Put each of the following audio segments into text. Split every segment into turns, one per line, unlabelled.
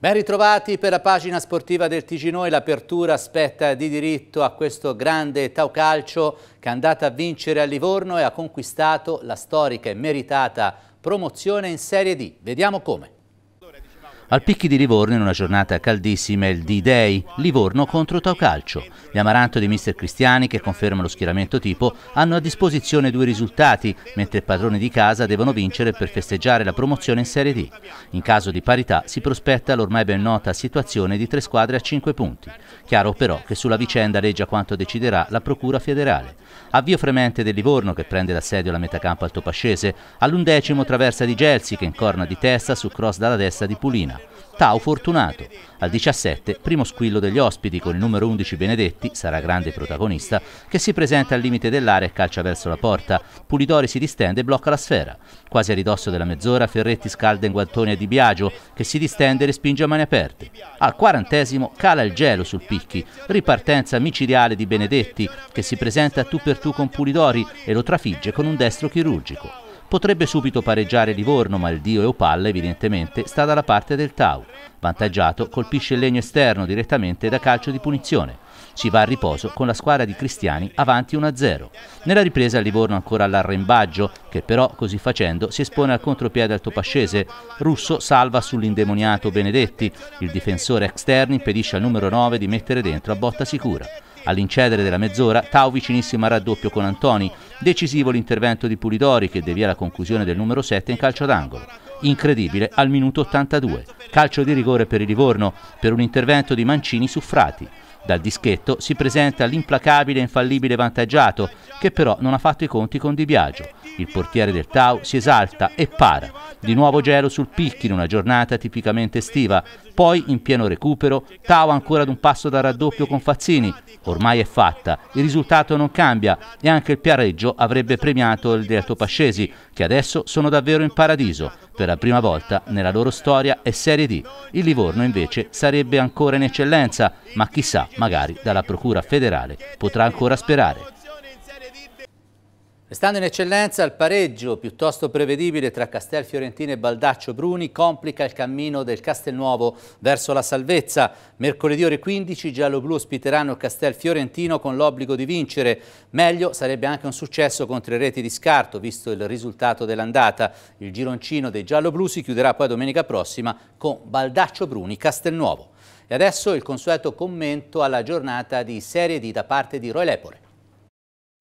Ben ritrovati per la pagina sportiva del Ticino e l'apertura spetta di diritto a questo grande Tau Calcio che è andato a vincere a Livorno e ha conquistato la storica e meritata promozione in Serie D. Vediamo come. Al Picchi di Livorno, in una giornata caldissima, è il D-Day, Livorno contro Taucalcio. Gli Amaranto di Mister Cristiani, che conferma lo schieramento tipo, hanno a disposizione due risultati, mentre i padroni di casa devono vincere per festeggiare la promozione in Serie D. In caso di parità si prospetta l'ormai ben nota situazione di tre squadre a cinque punti. Chiaro però che sulla vicenda leggia quanto deciderà la Procura federale. Avvio fremente del Livorno che prende l'assedio d'assedio la metacampo altopascese, all'undecimo traversa di Gelsi che incorna di testa su cross dalla destra di Pulina. Bologna. Tau Fortunato. Al 17, primo squillo degli ospiti con il numero 11 Benedetti, sarà grande protagonista, che si presenta al limite dell'area e calcia verso la porta. Pulidori si distende e blocca la sfera. Quasi a ridosso della mezz'ora, Ferretti scalda in guantoni a Di Biagio, che si distende e respinge a mani aperte. Al quarantesimo cala il gelo sul Picchi, ripartenza micidiale di Benedetti, che si presenta tu per tu con Pulidori e lo trafigge con un destro chirurgico. Potrebbe subito pareggiare Livorno, ma il Dio e evidentemente sta dalla parte del Tau. Vantaggiato colpisce il legno esterno direttamente da calcio di punizione. Si va a riposo con la squadra di Cristiani avanti 1-0. Nella ripresa Livorno ancora all'arrembaggio, che però così facendo si espone al contropiede altopascese. Russo salva sull'indemoniato Benedetti. Il difensore esterno impedisce al numero 9 di mettere dentro a botta sicura. All'incedere della mezz'ora, Tau vicinissimo al raddoppio con Antoni, decisivo l'intervento di Pulidori che devia la conclusione del numero 7 in calcio d'angolo. Incredibile al minuto 82, calcio di rigore per il Livorno per un intervento di Mancini su Frati. Dal dischetto si presenta l'implacabile e infallibile vantaggiato, che però non ha fatto i conti con Di Biagio. Il portiere del Tau si esalta e para. Di nuovo gelo sul picchi in una giornata tipicamente estiva. Poi, in pieno recupero, Tau ancora ad un passo da raddoppio con Fazzini. Ormai è fatta, il risultato non cambia e anche il piareggio avrebbe premiato il Delto Pascesi, che adesso sono davvero in paradiso per la prima volta nella loro storia è Serie D. Il Livorno invece sarebbe ancora in eccellenza, ma chissà, magari dalla Procura federale potrà ancora sperare. Restando in eccellenza, il pareggio piuttosto prevedibile tra Castel Fiorentino e Baldaccio Bruni complica il cammino del Castelnuovo verso la salvezza. Mercoledì ore 15 giallo-blu ospiteranno Castel Fiorentino con l'obbligo di vincere. Meglio sarebbe anche un successo contro i reti di scarto, visto il risultato dell'andata. Il gironcino dei Gialloblu si chiuderà poi domenica prossima con Baldaccio Bruni-Castelnuovo. E adesso il consueto commento alla giornata di Serie D da parte di Roy Lepore.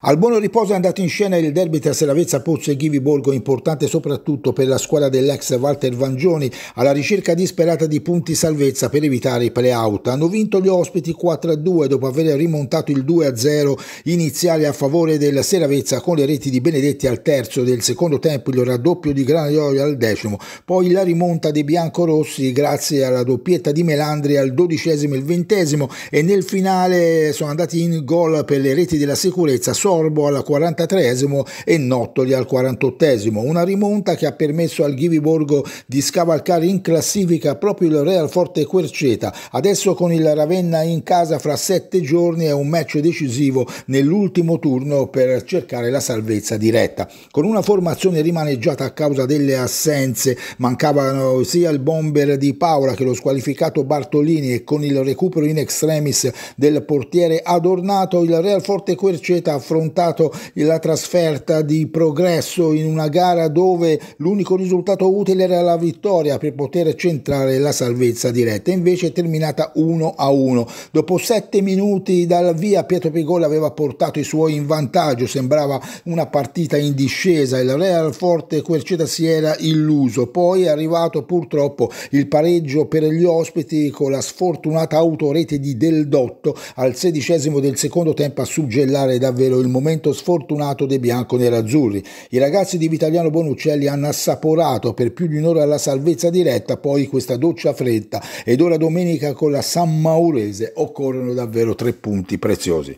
Al buon riposo è andato in scena il derby tra Seravezza Pozzo e Givi Borgo, importante soprattutto per la squadra dell'ex Walter Vangioni, alla ricerca disperata di punti salvezza per evitare i play-out. Hanno vinto gli ospiti 4-2 dopo aver rimontato il 2-0 iniziale a favore della Seravezza con le reti di Benedetti al terzo del secondo tempo, il raddoppio di Granioio al decimo, poi la rimonta dei biancorossi grazie alla doppietta di Melandri al dodicesimo e il ventesimo e nel finale sono andati in gol per le reti della sicurezza Sorbo al 43 esimo e Nottoli al 48 esimo una rimonta che ha permesso al Ghiviborgo di scavalcare in classifica proprio il Real Forte Querceta, adesso con il Ravenna in casa fra sette giorni è un match decisivo nell'ultimo turno per cercare la salvezza diretta. Con una formazione rimaneggiata a causa delle assenze, mancavano sia il bomber di Paola che lo squalificato Bartolini e con il recupero in extremis del portiere Adornato il Real Forte Querceta affronta affrontato la trasferta di progresso in una gara dove l'unico risultato utile era la vittoria per poter centrare la salvezza diretta, invece è terminata 1 a 1. Dopo 7 minuti dal via Pietro Pigol aveva portato i suoi in vantaggio, sembrava una partita in discesa e la Real Forte Querceta si era illuso, poi è arrivato purtroppo il pareggio per gli ospiti con la sfortunata autorete di Del Dotto al sedicesimo del secondo tempo a suggellare davvero il il momento sfortunato dei bianco-nerazzurri. I ragazzi di Vitaliano Bonuccelli hanno assaporato per più di un'ora la salvezza diretta, poi questa doccia fredda ed ora domenica con la San Maurese occorrono davvero tre punti preziosi.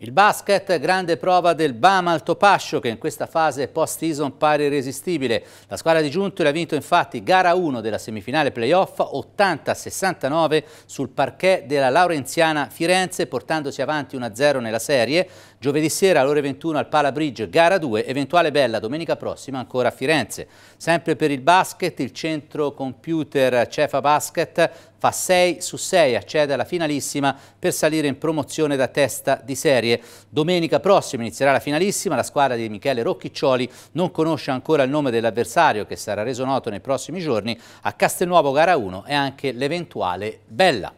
Il basket, grande prova del Bama Altopascio che in questa fase post-season pare irresistibile. La squadra di Giuntoli ha vinto infatti gara 1 della semifinale playoff 80-69 sul parquet della Laurenziana Firenze portandosi avanti 1-0 nella serie. Giovedì sera alle ore 21 al Palabridge gara 2, eventuale bella domenica prossima ancora a Firenze. Sempre per il basket il centro computer Cefa Basket fa 6 su 6, accede alla finalissima per salire in promozione da testa di serie serie. Domenica prossima inizierà la finalissima, la squadra di Michele Rocchiccioli non conosce ancora il nome dell'avversario che sarà reso noto nei prossimi giorni. A Castelnuovo gara 1 e anche l'eventuale Bella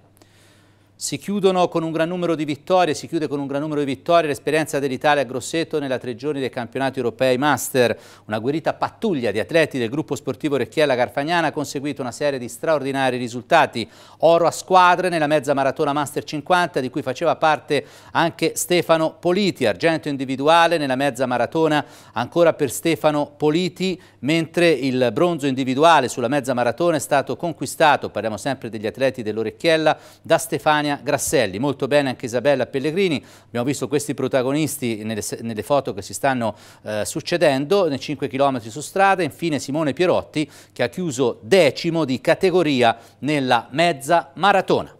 si chiudono con un gran numero di vittorie, si chiude con un gran numero di vittorie l'esperienza dell'Italia a Grosseto nella tre giorni dei campionati europei Master. Una guerrita pattuglia di atleti del gruppo sportivo Recchiella Garfagnana ha conseguito una serie di straordinari risultati. Oro a squadre nella mezza maratona Master 50 di cui faceva parte anche Stefano Politi, argento individuale nella mezza maratona ancora per Stefano Politi, mentre il bronzo individuale sulla mezza maratona è stato conquistato, parliamo sempre degli atleti dell'Orecchiella, da Stefania Stefania Grasselli. Molto bene anche Isabella Pellegrini, abbiamo visto questi protagonisti nelle, nelle foto che si stanno eh, succedendo, nei 5 km su strada, infine Simone Pierotti che ha chiuso decimo di categoria nella mezza maratona.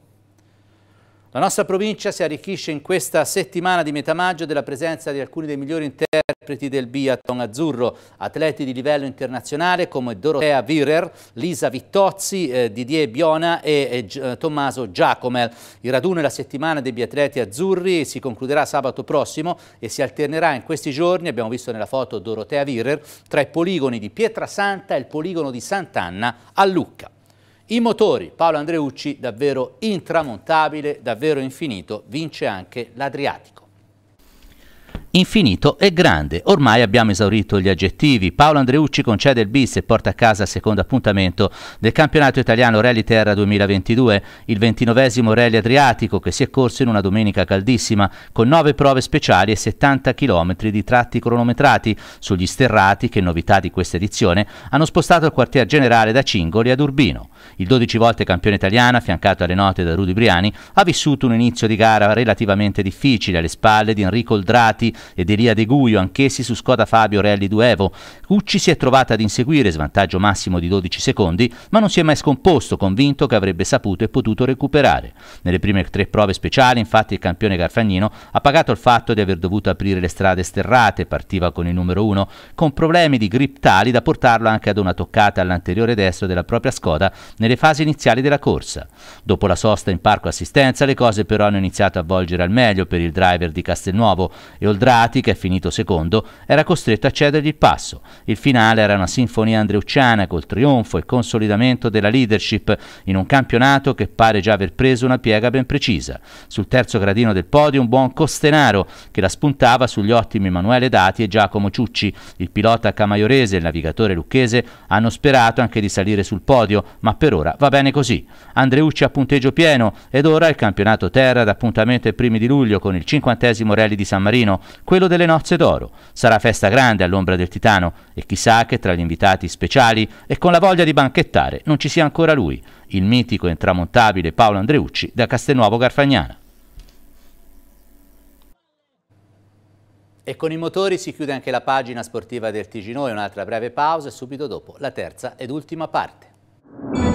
La nostra provincia si arricchisce in questa settimana di metà maggio della presenza di alcuni dei migliori interpreti del biathlon azzurro, atleti di livello internazionale come Dorotea Virer, Lisa Vittozzi, eh, Didier Biona e, eh, eh, Tommaso Giacomel. Il raduno e la settimana dei biatleti azzurri si concluderà sabato prossimo e si alternerà in questi giorni, abbiamo visto nella foto Dorotea Virer, tra i poligoni di Pietrasanta e il poligono di Sant'Anna a Lucca. I motori, Paolo Andreucci, davvero intramontabile, davvero infinito, vince anche l'Adriatico infinito e grande. Ormai abbiamo esaurito gli aggettivi. Paolo Andreucci concede il bis e porta a casa il secondo appuntamento del campionato italiano Rally Terra 2022, il ventinovesimo Rally Adriatico che si è corso in una domenica caldissima con nove prove speciali e 70 km di tratti cronometrati sugli sterrati che, novità di questa edizione, hanno spostato il quartier generale da Cingoli ad Urbino. Il 12 volte campione italiano, affiancato alle note da Rudy Briani, ha vissuto un inizio di gara relativamente difficile alle spalle di Enrico Oldrati Ederia De Guio, anch'essi su Scoda Fabio Relli Duevo. Cucci si è trovata ad inseguire, svantaggio massimo di 12 secondi, ma non si è mai scomposto, convinto che avrebbe saputo e potuto recuperare. Nelle prime tre prove speciali, infatti, il campione Garfagnino ha pagato il fatto di aver dovuto aprire le strade sterrate, partiva con il numero 1, con problemi di grip tali da portarlo anche ad una toccata all'anteriore destro della propria Scoda nelle fasi iniziali della corsa. Dopo la sosta in parco assistenza, le cose però hanno iniziato a volgere al meglio per il driver di Castelnuovo e oltre Prati, che è finito secondo, era costretto a cedergli il passo. Il finale era una sinfonia andreucciana col trionfo e consolidamento della leadership in un campionato che pare già aver preso una piega ben precisa. Sul terzo gradino del podio un buon Costenaro che la spuntava sugli ottimi Emanuele Dati e Giacomo Ciucci. Il pilota camaiorese e il navigatore lucchese hanno sperato anche di salire sul podio, ma per ora va bene così. Andreucci a punteggio pieno ed ora il campionato terra d'appuntamento ai primi di luglio con il 50 rally di San Marino quello delle nozze d'oro. Sarà festa grande all'ombra del Titano e chissà che tra gli invitati speciali e con la voglia di banchettare non ci sia ancora lui, il mitico e intramontabile Paolo Andreucci da Castelnuovo Garfagnana. E con i motori si chiude anche la pagina sportiva del Tigino e un'altra breve pausa e subito dopo la terza ed ultima parte.